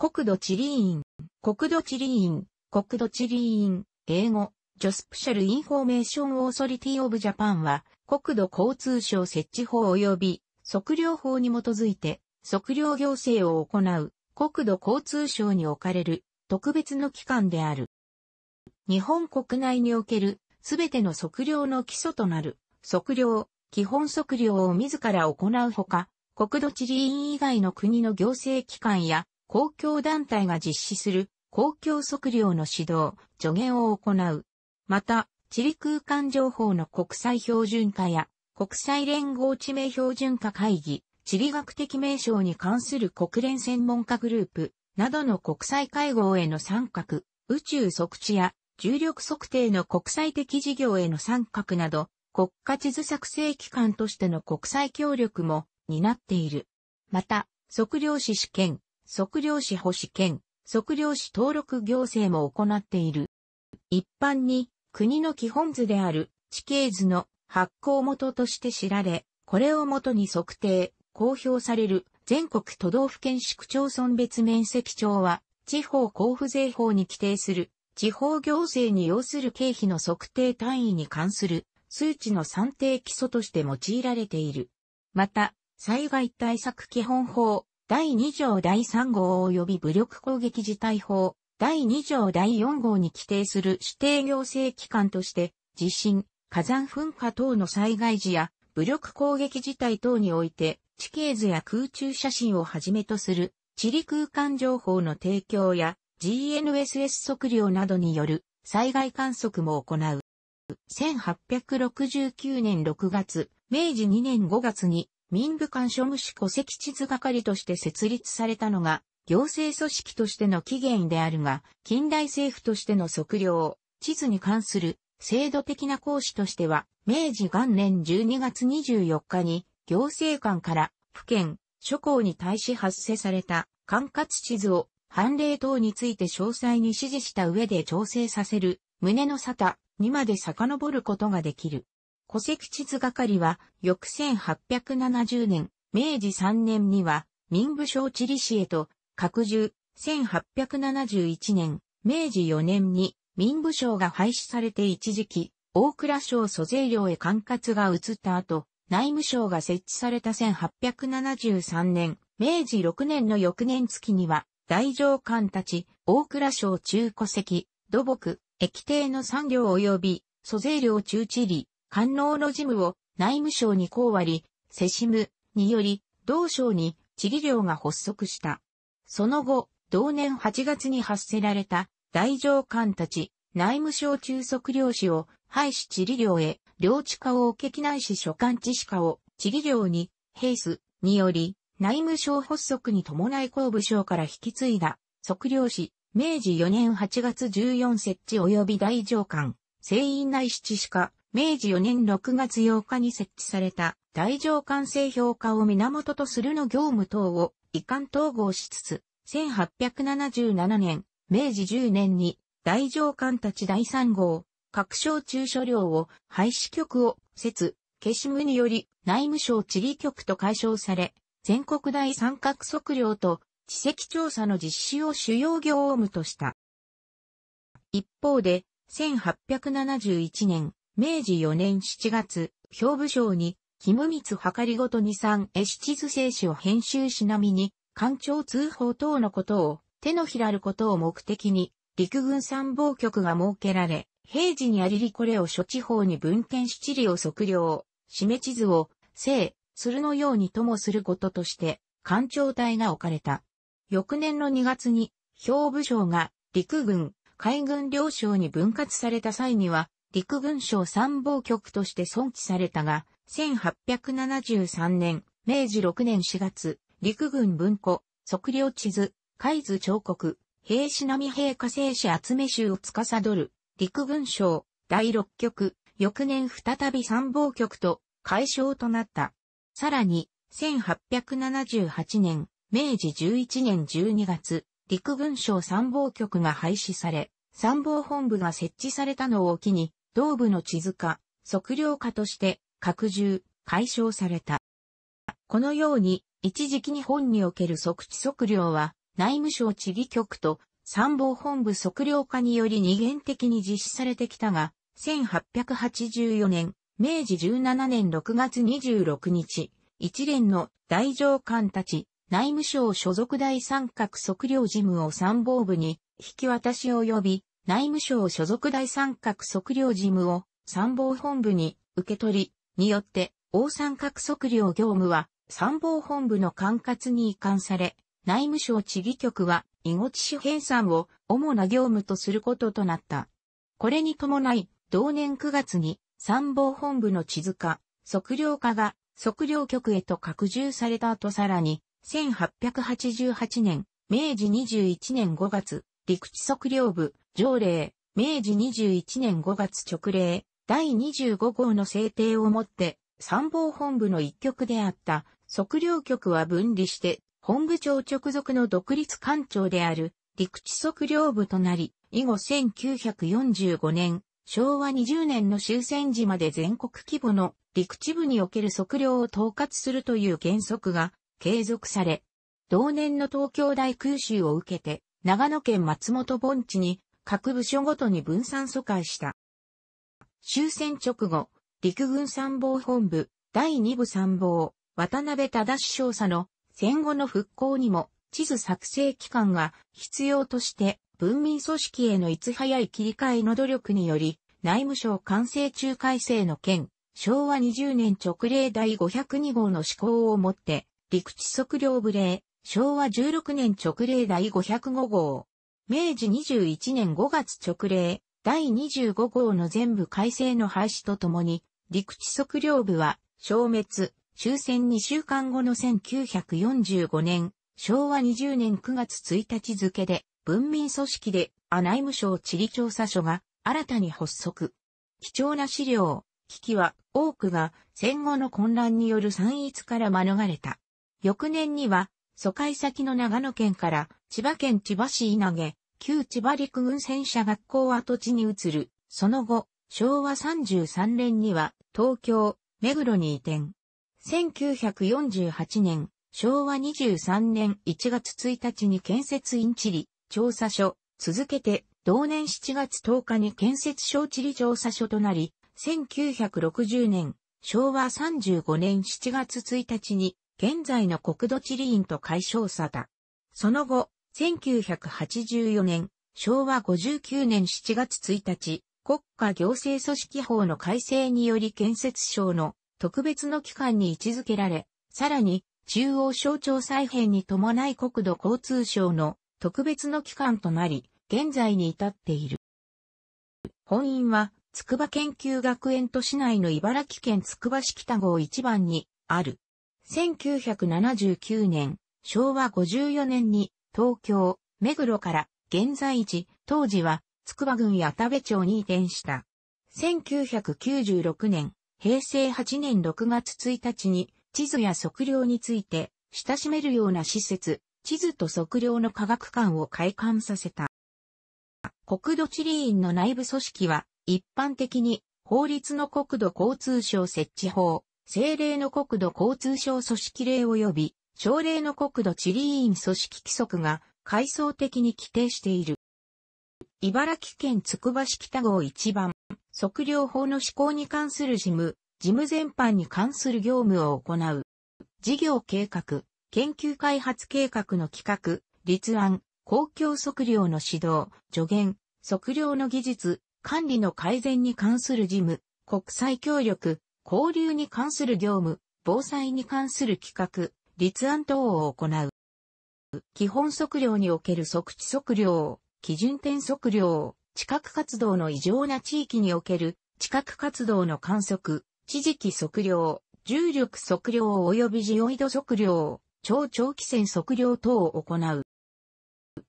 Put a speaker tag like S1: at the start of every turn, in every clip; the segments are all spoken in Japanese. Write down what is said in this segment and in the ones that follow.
S1: 国土地理院、国土地理院、国土地理院、英語、ジョスプシャルインフォメーションオーソリティオブジャパンは、国土交通省設置法及び、測量法に基づいて、測量行政を行う、国土交通省に置かれる、特別の機関である。日本国内における、すべての測量の基礎となる、測量、基本測量を自ら行うほか、国土地理院以外の国の行政機関や公共団体が実施する公共測量の指導、助言を行う。また、地理空間情報の国際標準化や国際連合地名標準化会議、地理学的名称に関する国連専門家グループなどの国際会合への参画、宇宙測地や重力測定の国際的事業への参画など、国家地図作成機関としての国際協力も担っている。また、測量士試験、測量士保守兼、測量士登録行政も行っている。一般に国の基本図である地形図の発行元として知られ、これを元に測定、公表される全国都道府県市区町村別面積帳は、地方交付税法に規定する、地方行政に要する経費の測定単位に関する数値の算定基礎として用いられている。また、災害対策基本法、第2条第3号及び武力攻撃事態法、第2条第4号に規定する指定行政機関として、地震、火山噴火等の災害時や、武力攻撃事態等において、地形図や空中写真をはじめとする、地理空間情報の提供や、GNSS 測量などによる災害観測も行う。1869年6月、明治2年5月に民部官庶務士戸籍地図係として設立されたのが、行政組織としての起源であるが、近代政府としての測量、地図に関する制度的な行使としては、明治元年12月24日に、行政官から、府県、諸公に対し発生された、管轄地図を、判例等について詳細に指示した上で調整させる、旨の沙汰にまで遡ることができる。戸籍地図係は、翌1870年、明治3年には、民部省地理士へと、拡充、1871年、明治4年に、民部省が廃止されて一時期、大蔵省租税料へ管轄が移った後、内務省が設置された1873年、明治6年の翌年月には、大上官たち、大蔵省中戸籍、土木、液体の産業及び、租税料中地理、官能の事務を内務省にこう割り、世シムにより、同省に地理領が発足した。その後、同年8月に発せられた大上官たち、内務省中側領士を廃止地理領へ、領地化を受けないし所管地化を地理領に、平数により、内務省発足に伴い公部省から引き継いだ、測量士、明治4年8月14節地及び大上官、聖院内七し化、明治4年6月8日に設置された大乗完制評価を源とするの業務等を遺憾統合しつつ、1877年、明治10年に大乗官たち第3号、各省中所領を廃止局を設、消し無により内務省地理局と解消され、全国大三角測量と地籍調査の実施を主要業務とした。一方で、1871年、明治4年7月、兵部省に、キムミツはかりごとに三絵七図聖書編集しなみに、官庁通報等のことを、手のひらることを目的に、陸軍参謀局が設けられ、平時にありりこれを諸地方に文献七里を測量、締め地図を、す鶴のようにともすることとして、官庁隊が置かれた。翌年の2月に、兵部省が陸軍、海軍両省に分割された際には、陸軍省参謀局として存置されたが、1873年、明治6年4月、陸軍文庫、測量地図、海図彫刻、兵士並兵火星士集め集を司る、陸軍省、第6局、翌年再び参謀局と、解消となった。さらに、1878年、明治11年12月、陸軍省参謀局が廃止され、参謀本部が設置されたのを機に、同部の地図化、測量化として拡充、解消された。このように、一時期日本における測地測量は、内務省地理局と参謀本部測量課により二元的に実施されてきたが、1884年、明治17年6月26日、一連の大上官たち、内務省所属第三角測量事務を参謀部に引き渡し及び、内務省所属第三角測量事務を参謀本部に受け取り、によって、大三角測量業務は参謀本部の管轄に移管され、内務省地議局は、囲碁地紙編纂を主な業務とすることとなった。これに伴い、同年9月に参謀本部の地図化、測量課が測量局へと拡充された後さらに、1888年、明治21年5月、陸地測量部、条例、明治21年5月直令、第25号の制定をもって、参謀本部の一局であった測量局は分離して、本部長直属の独立官庁である陸地測量部となり、以後1945年、昭和20年の終戦時まで全国規模の陸地部における測量を統括するという原則が継続され、同年の東京大空襲を受けて、長野県松本盆地に各部署ごとに分散疎開した。終戦直後、陸軍参謀本部第2部参謀渡辺忠少佐の戦後の復興にも地図作成機関が必要として文民組織へのいつ早い切り替えの努力により内務省完成中改正の件、昭和20年直令第502号の施行をもって陸地測量部令昭和16年直令第505号、明治21年5月直令第25号の全部改正の廃止とともに、陸地測量部は消滅、終戦2週間後の1945年、昭和20年9月1日付で、文民組織で、阿内務省地理調査所が新たに発足。貴重な資料、危機は多くが戦後の混乱による散逸から免れた。翌年には疎開先の長野県から千葉県千葉市稲毛、旧千葉陸軍戦車学校跡地に移る。その後、昭和33年には東京、目黒に移転。1948年、昭和23年1月1日に建設院地理調査所、続けて同年7月10日に建設省地理調査所となり、1960年、昭和35年7月1日に現在の国土地理院と解消さだ。その後、1984年、昭和59年7月1日、国家行政組織法の改正により建設省の特別の機関に位置づけられ、さらに中央省庁再編に伴い国土交通省の特別の機関となり、現在に至っている。本院は、筑波研究学園都市内の茨城県筑波市北郷一番にある1979年、昭和54年に東京、目黒から現在地、当時は筑波郡や田部町に移転した。1996年、平成8年6月1日に地図や測量について親しめるような施設、地図と測量の科学館を開館させた。国土地理院の内部組織は一般的に法律の国土交通省設置法、政令の国土交通省組織令及び、省令の国土地理院組織規則が階層的に規定している。茨城県つくば市北郷1番、測量法の施行に関する事務、事務全般に関する業務を行う。事業計画、研究開発計画の企画、立案、公共測量の指導、助言、測量の技術、管理の改善に関する事務、国際協力、交流に関する業務、防災に関する企画、立案等を行う。基本測量における測地測量、基準点測量、地殻活動の異常な地域における地殻活動の観測、地磁気測量、重力測量及びジオイド測量、超長期線測量等を行う。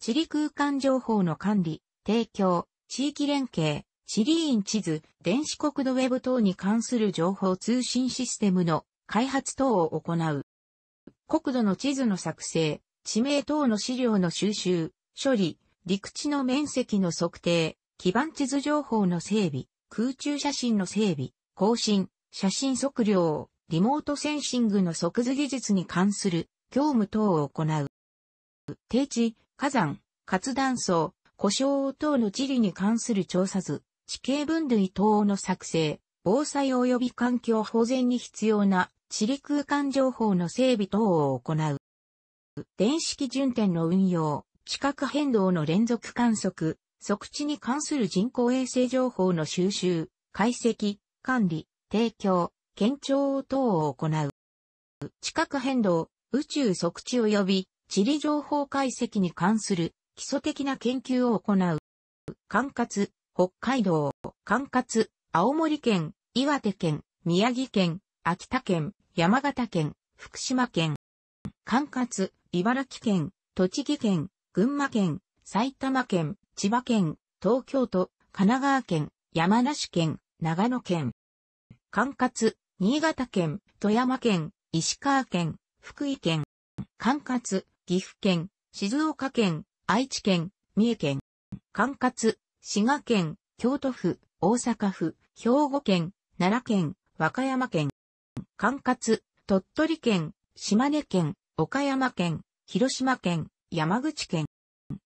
S1: 地理空間情報の管理、提供、地域連携、シリーン地図、電子国土ウェブ等に関する情報通信システムの開発等を行う。国土の地図の作成、地名等の資料の収集、処理、陸地の面積の測定、基盤地図情報の整備、空中写真の整備、更新、写真測量、リモートセンシングの即図技術に関する業務等を行う。低地、火山、活断層、故障等の地理に関する調査図、地形分類等の作成、防災及び環境保全に必要な地理空間情報の整備等を行う。電子基準点の運用、地殻変動の連続観測、測地に関する人工衛星情報の収集、解析、管理、提供、検証等を行う。地殻変動、宇宙測地及び地理情報解析に関する基礎的な研究を行う。管轄、北海道、管轄、青森県、岩手県、宮城県、秋田県、山形県、福島県、管轄、茨城県、栃木県、群馬県、埼玉県、千葉県、東京都、神奈川県、山梨県、長野県、管轄、新潟県、富山県、石川県、福井県、管轄、岐阜県、静岡県、愛知県、三重県、管轄、滋賀県、京都府、大阪府、兵庫県、奈良県、和歌山県、管轄、鳥取県、島根県、岡山県、広島県、山口県、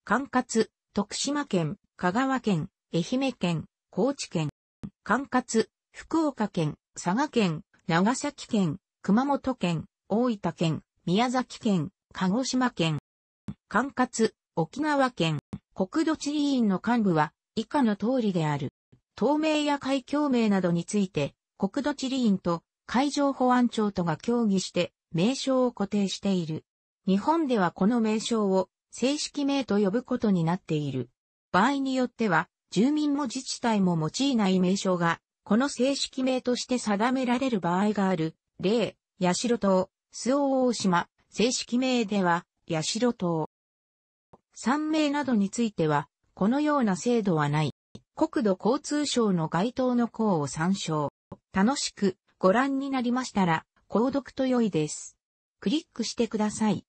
S1: 管轄、徳島県、香川県、愛媛県、高知県、管轄、福岡県、佐賀県、長崎県、熊本県、大分県、宮崎県、鹿児島県、管轄、沖縄県、国土地理院の幹部は、以下の通りである。透明や海峡名などについて、国土地理院と海上保安庁とが協議して名称を固定している。日本ではこの名称を正式名と呼ぶことになっている。場合によっては、住民も自治体も用いない名称が、この正式名として定められる場合がある。例、八代島、周防大島、正式名では、八代島。三名などについては、このような制度はない。国土交通省の該当の項を参照。楽しくご覧になりましたら、購読と良いです。クリックしてください。